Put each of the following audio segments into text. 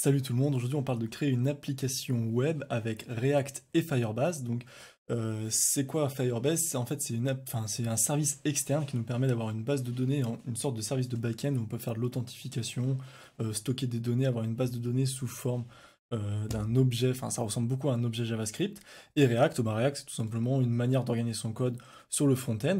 Salut tout le monde, aujourd'hui on parle de créer une application web avec React et Firebase. Donc euh, c'est quoi Firebase C'est en fait c'est un service externe qui nous permet d'avoir une base de données, une sorte de service de back-end où on peut faire de l'authentification, euh, stocker des données, avoir une base de données sous forme euh, d'un objet, enfin ça ressemble beaucoup à un objet JavaScript, et React, React c'est tout simplement une manière d'organiser son code sur le front-end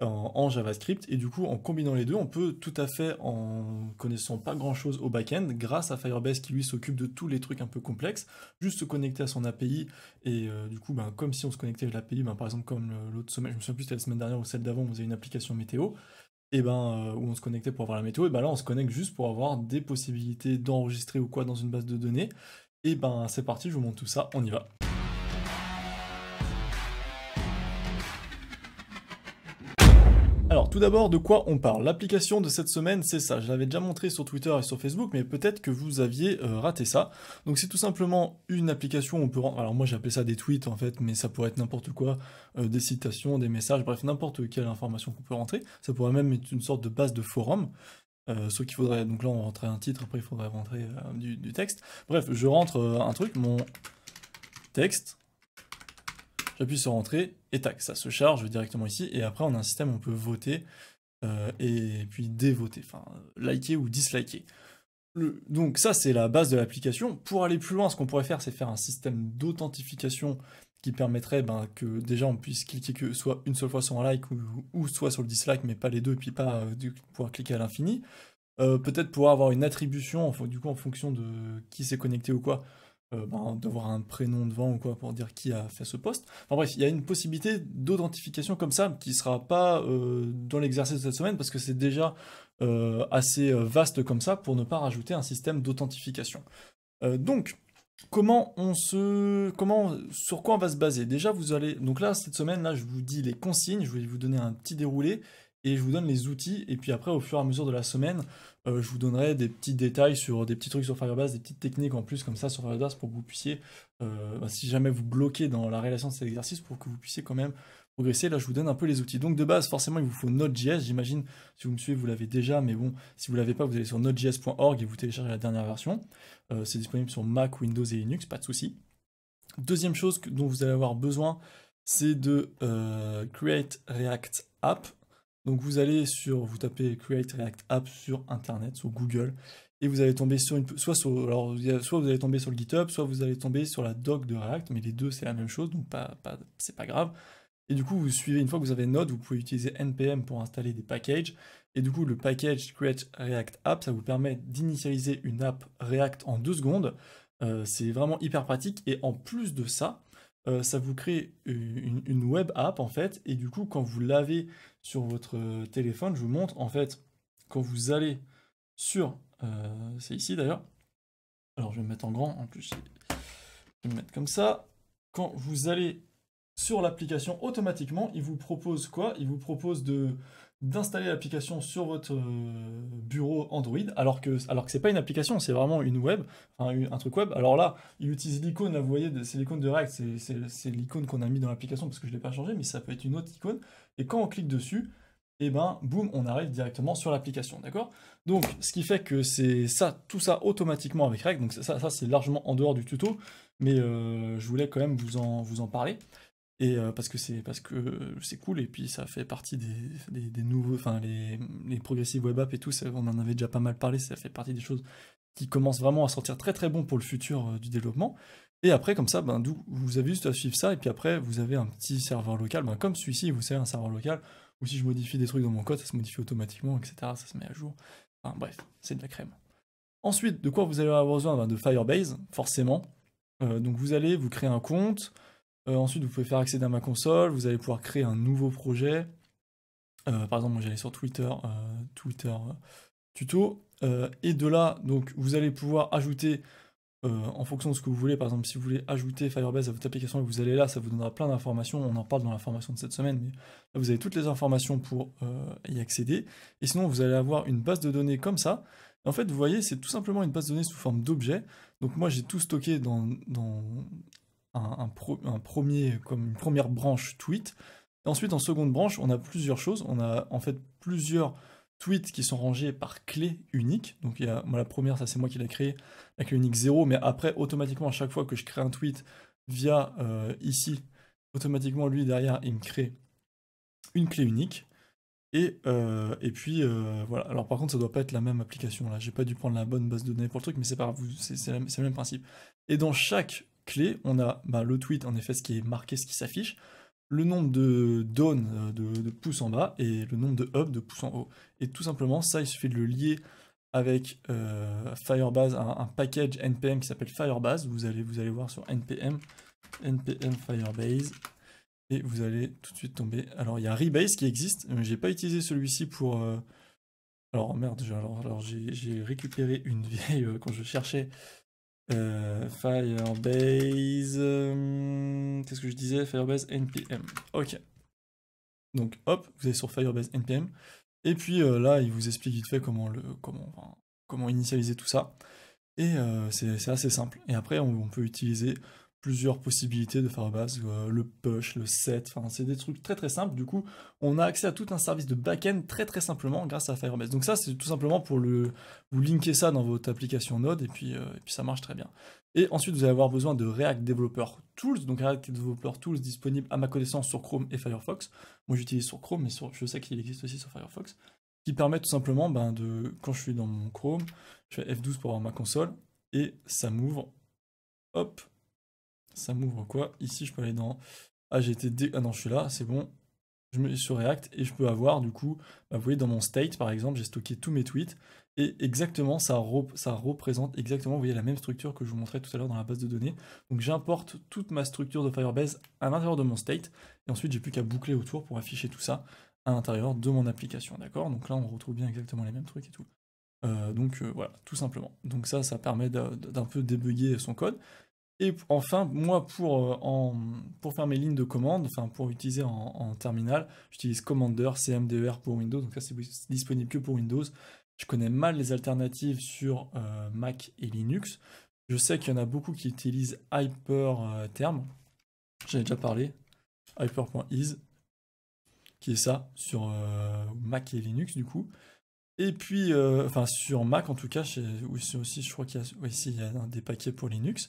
en, JavaScript, et du coup en combinant les deux, on peut tout à fait, en connaissant pas grand-chose au back-end, grâce à Firebase qui lui s'occupe de tous les trucs un peu complexes, juste se connecter à son API, et euh, du coup ben, comme si on se connectait à l'API, ben, par exemple comme l'autre semaine, je me souviens plus c'était la semaine dernière ou celle d'avant, on faisait une application météo, et ben, euh, où on se connectait pour avoir la météo, et ben là on se connecte juste pour avoir des possibilités d'enregistrer ou quoi dans une base de données. Et ben c'est parti, je vous montre tout ça, on y va. Alors tout d'abord, de quoi on parle L'application de cette semaine, c'est ça. Je l'avais déjà montré sur Twitter et sur Facebook, mais peut-être que vous aviez euh, raté ça. Donc c'est tout simplement une application où on peut... Alors moi j'appelais ça des tweets en fait, mais ça pourrait être n'importe quoi, euh, des citations, des messages, bref, n'importe quelle information qu'on peut rentrer. Ça pourrait même être une sorte de base de forum. Euh, qu'il faudrait, donc là on rentrait un titre, après il faudrait rentrer euh, du, texte. Bref, je rentre euh, un truc, mon texte, j'appuie sur rentrer, et tac, ça se charge directement ici, et après on a un système où on peut voter, euh, et puis dévoter, enfin liker ou disliker. donc ça c'est la base de l'application. Pour aller plus loin, ce qu'on pourrait faire c'est faire un système d'authentification qui permettrait ben, que déjà on puisse cliquer que soit une seule fois sur un like ou, soit sur le dislike, mais pas les deux, puis pas euh, pouvoir cliquer à l'infini. Euh, peut-être pouvoir avoir une attribution, enfin, du coup, en fonction de qui s'est connecté ou quoi, euh, ben, d'avoir un prénom devant ou quoi pour dire qui a fait ce poste. Enfin bref, il y a une possibilité d'authentification comme ça qui sera pas dans l'exercice de cette semaine parce que c'est déjà assez vaste comme ça pour ne pas rajouter un système d'authentification. donc, comment on se, comment, sur quoi on va se baser Déjà, vous allez, donc là, cette semaine, là, je vous dis les consignes, je vais vous donner un petit déroulé et je vous donne les outils. Et puis après, au fur et à mesure de la semaine, euh, je vous donnerai des petits détails sur des petits trucs sur Firebase, des petites techniques en plus comme ça sur Firebase pour que vous puissiez, euh, bah, si jamais vous bloquez dans la relation de cet exercice, pour que vous puissiez quand même progresser. Là, je vous donne un peu les outils. Donc de base, forcément, il vous faut Node.js. J'imagine, si vous me suivez, vous l'avez déjà, mais bon, si vous l'avez pas, vous allez sur nodejs.org et vous téléchargez la dernière version. Euh, c'est disponible sur Mac, Windows et Linux, pas de souci. Deuxième chose dont vous allez avoir besoin, c'est de euh, Create React App. Donc vous allez sur, vous tapez Create React App sur Internet, sur Google, et vous allez tomber sur une, soit soit vous allez tomber sur le GitHub, soit vous allez tomber sur la doc de React, mais les deux c'est la même chose, donc pas, pas c'est pas grave. Et du coup, vous suivez, une fois que vous avez Node, vous pouvez utiliser NPM pour installer des packages. Et du coup, le package Create React App, ça vous permet d'initialiser une app React en deux secondes. Euh, c'est vraiment hyper pratique. Et en plus de ça, euh, ça vous crée une, web app en fait. Et du coup, quand vous l'avez sur votre euh, téléphone, je vous montre en fait, quand vous allez sur. c'est ici d'ailleurs. Alors je vais me mettre en grand en plus. Je vais me mettre comme ça. Quand vous allez sur l'application automatiquement, il vous propose quoi Il vous propose de d'installer l'application sur votre euh, bureau Android, alors que alors n'est c'est pas une application, c'est vraiment une web, un truc web. Alors là, il utilise l'icône, là vous voyez, c'est l'icône de React, c'est l'icône qu'on a mis dans l'application parce que je l'ai pas changé, mais ça peut être une autre icône. Et quand on clique dessus, et eh ben boum, on arrive directement sur l'application, d'accord Donc ce qui fait que c'est ça, tout ça automatiquement avec React. Donc ça, c'est largement en dehors du tuto, mais euh, je voulais quand même vous en vous en parler. Et euh, parce que c'est parce que euh, c'est cool et puis ça fait partie des, des, nouveaux, enfin les, les progressives web apps et tout, ça, on en avait déjà pas mal parlé, ça fait partie des choses qui commencent vraiment à sortir très très bon pour le futur euh, du développement. Et après comme ça, ben, vous avez juste à suivre ça et puis après vous avez un petit serveur local, ben, comme celui-ci, vous savez un serveur local où si je modifie des trucs dans mon code, ça se modifie automatiquement, etc. Ça se met à jour. Enfin bref, c'est de la crème. Ensuite, de quoi vous allez avoir besoin ben, De Firebase, forcément. donc vous allez vous créer un compte. Euh, ensuite, vous pouvez faire accéder à ma console, vous allez pouvoir créer un nouveau projet. Euh, par exemple, moi j'allais sur Twitter, euh, Twitter tuto. et de là, donc vous allez pouvoir ajouter en fonction de ce que vous voulez. Par exemple, si vous voulez ajouter Firebase à votre application vous allez là, ça vous donnera plein d'informations. On en parle dans la formation de cette semaine, mais là vous avez toutes les informations pour y accéder. Et sinon, vous allez avoir une base de données comme ça. En fait, vous voyez, c'est tout simplement une base de données sous forme d'objets Donc moi, j'ai tout stocké dans, un, premier, comme une première branche tweet. ensuite, en seconde branche, on a plusieurs choses. On a en fait plusieurs tweets qui sont rangés par clé unique. Donc il a, moi, la première, ça c'est moi qui l'ai créé la clé unique 0, mais après, automatiquement, à chaque fois que je crée un tweet via euh, ici, automatiquement, lui, derrière, il me crée une clé unique. Et, euh, et puis euh, voilà. Alors par contre, ça doit pas être la même application là. J'ai pas dû prendre la bonne base de données pour le truc, mais c'est pas C'est le même principe. Et dans chaque Clé, on a bah, le tweet, en effet, ce qui est marqué, ce qui s'affiche, le nombre de down, euh, de, pouces en bas, et le nombre de up, de pouces en haut. Et tout simplement, ça, il suffit de le lier avec euh, Firebase, un, package NPM qui s'appelle Firebase. Vous allez, vous allez voir sur NPM, NPM Firebase. Et vous allez tout de suite tomber. Alors, il y a Rebase qui existe. mais n'ai pas utilisé celui-ci pour... Euh, alors, merde, alors, j'ai récupéré une vieille... quand je cherchais euh, Firebase. Euh, qu'est-ce que je disais Firebase NPM. Ok. Donc hop, vous allez sur Firebase NPM. Et puis euh, là, il vous explique vite fait comment, le, comment, comment initialiser tout ça. Et c'est assez simple. Et après, on peut utiliser plusieurs possibilités de Firebase, euh, le push, le set, enfin c'est des trucs très très simples. Du coup, on a accès à tout un service de back-end très très simplement grâce à Firebase. Donc ça, c'est tout simplement pour le vous linker ça dans votre application Node et puis, euh, puis ça marche très bien. Et ensuite, vous allez avoir besoin de React Developer Tools, donc React Developer Tools disponible à ma connaissance sur Chrome et Firefox. Moi, j'utilise sur Chrome, mais je sais qu'il existe aussi sur Firefox, qui permet tout simplement ben, de quand je suis dans mon Chrome, je fais F12 pour avoir ma console et ça m'ouvre. Hop, ça m'ouvre quoi Ici, je peux aller dans AGTD. Ah, ah non, je suis là, c'est bon. Je me sur React et je peux avoir du coup, bah, vous voyez dans mon state par exemple, j'ai stocké tous mes tweets et exactement ça, représente exactement, vous voyez la même structure que je vous montrais tout à l'heure dans la base de données. Donc j'importe toute ma structure de Firebase à l'intérieur de mon state et ensuite j'ai plus qu'à boucler autour pour afficher tout ça à l'intérieur de mon application, d'accord Donc là on retrouve bien exactement les mêmes trucs et tout. Euh, donc euh, voilà, tout simplement. Donc ça, ça permet d'un peu débugger son code. Et enfin, moi, pour, euh, pour faire mes lignes de commande, enfin pour utiliser en, terminal, j'utilise Commander, CMDR e pour Windows, donc ça c'est disponible que pour Windows. Je connais mal les alternatives sur euh, Mac et Linux. Je sais qu'il y en a beaucoup qui utilisent Hyperterm, euh, j'en ai déjà parlé, Hyper.is, qui est ça, sur Mac et Linux du coup. Et puis, enfin sur Mac en tout cas, aussi, je crois qu'il y a, aussi, il y a des paquets pour Linux.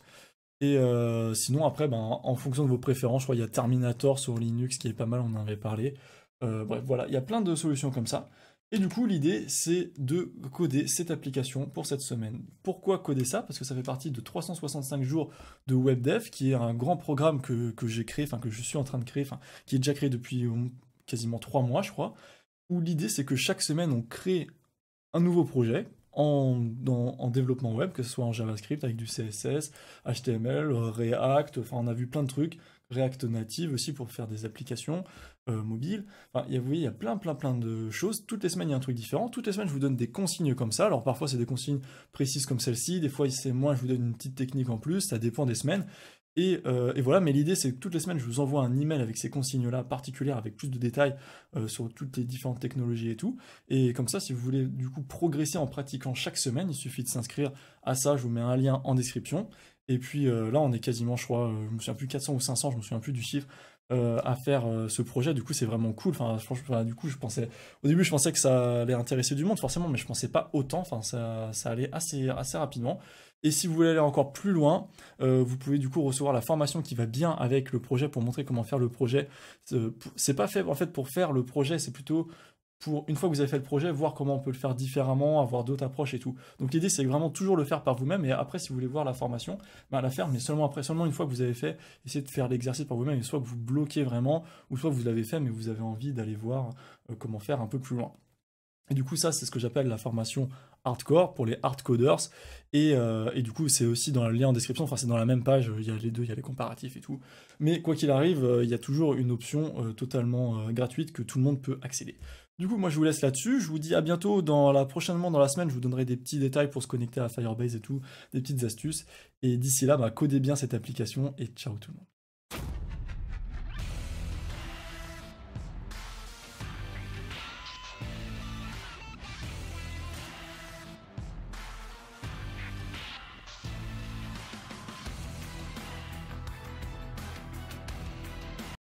Et euh, sinon, après, ben, en fonction de vos préférences, je crois qu'il y a Terminator sur Linux qui est pas mal, on en avait parlé. Euh, bref, voilà, il y a plein de solutions comme ça. Et du coup, l'idée, c'est de coder cette application pour cette semaine. Pourquoi coder ça Parce que ça fait partie de 365 jours de WebDev, qui est un grand programme que, j'ai créé, enfin que je suis en train de créer, qui est déjà créé depuis euh, quasiment trois mois, je crois, où l'idée, c'est que chaque semaine, on crée un nouveau projet en, en, développement web, que ce soit en JavaScript avec du CSS, HTML, React, enfin on a vu plein de trucs, React Native aussi pour faire des applications euh, mobiles. Enfin, y a, vous voyez, il y a plein plein plein de choses. Toutes les semaines, il y a un truc différent. Toutes les semaines, je vous donne des consignes comme ça. Alors parfois, c'est des consignes précises comme celle-ci. Des fois, c'est moins, je vous donne une petite technique en plus. Ça dépend des semaines. Euh, et, voilà, mais l'idée c'est que toutes les semaines je vous envoie un email avec ces consignes-là particulières, avec plus de détails euh, sur toutes les différentes technologies et tout. Et comme ça, si vous voulez du coup progresser en pratiquant chaque semaine, il suffit de s'inscrire à ça. Je vous mets un lien en description. Et puis euh, là, on est quasiment, je crois, je me souviens plus 400 ou 500, je me souviens plus du chiffre. Euh, à faire euh, ce projet. Du coup, c'est vraiment cool. Enfin, du coup, je pensais, au début, je pensais que ça allait intéresser du monde, forcément, mais je pensais pas autant. Enfin, ça, allait assez, assez rapidement. Et si vous voulez aller encore plus loin, euh, vous pouvez du coup recevoir la formation qui va bien avec le projet pour montrer comment faire le projet. C'est pas fait en fait pour faire le projet, c'est plutôt pour, une fois que vous avez fait le projet, voir comment on peut le faire différemment, avoir d'autres approches et tout. Donc l'idée, c'est vraiment toujours le faire par vous-même, et après, si vous voulez voir la formation, ben, la faire, mais seulement après, seulement une fois que vous avez fait, essayez de faire l'exercice par vous-même, et soit que vous bloquez vraiment, ou soit vous l'avez fait, mais vous avez envie d'aller voir euh, comment faire un peu plus loin. Et du coup, ça, c'est ce que j'appelle la formation hardcore pour les hardcoders. Et, euh, et du coup, c'est aussi dans le lien en description, enfin, c'est dans la même page, il y a les deux, il y a les comparatifs et tout. Mais quoi qu'il arrive, euh, il y a toujours une option totalement gratuite que tout le monde peut accéder. Du coup, moi, je vous laisse là-dessus. Je vous dis à bientôt. Dans la, prochainement, dans la semaine, je vous donnerai des petits détails pour se connecter à Firebase et tout, des petites astuces. Et d'ici là, bah, codez bien cette application et ciao tout le monde.